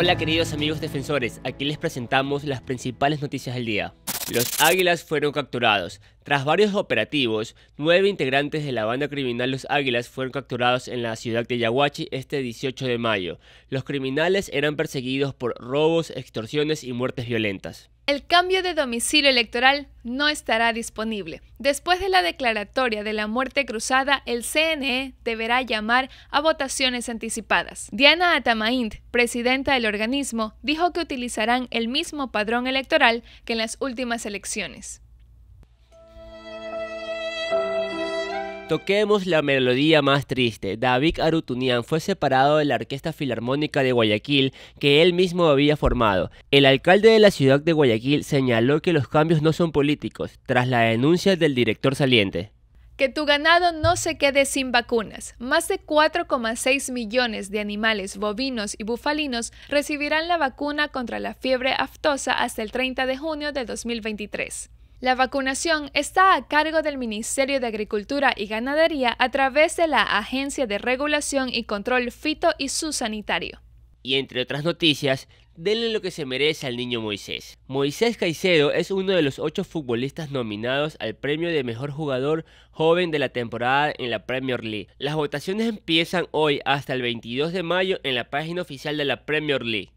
Hola queridos amigos defensores, aquí les presentamos las principales noticias del día. Los águilas fueron capturados, tras varios operativos, nueve integrantes de la banda criminal Los Águilas fueron capturados en la ciudad de Yaguachi este 18 de mayo. Los criminales eran perseguidos por robos, extorsiones y muertes violentas. El cambio de domicilio electoral no estará disponible. Después de la declaratoria de la muerte cruzada, el CNE deberá llamar a votaciones anticipadas. Diana Atamaint, presidenta del organismo, dijo que utilizarán el mismo padrón electoral que en las últimas elecciones. Toquemos la melodía más triste. David Arutunian fue separado de la Orquesta Filarmónica de Guayaquil que él mismo había formado. El alcalde de la ciudad de Guayaquil señaló que los cambios no son políticos, tras la denuncia del director saliente. Que tu ganado no se quede sin vacunas. Más de 4,6 millones de animales bovinos y bufalinos recibirán la vacuna contra la fiebre aftosa hasta el 30 de junio de 2023. La vacunación está a cargo del Ministerio de Agricultura y Ganadería a través de la Agencia de Regulación y Control Fito y su Sanitario. Y entre otras noticias, denle lo que se merece al niño Moisés. Moisés Caicedo es uno de los ocho futbolistas nominados al premio de mejor jugador joven de la temporada en la Premier League. Las votaciones empiezan hoy hasta el 22 de mayo en la página oficial de la Premier League.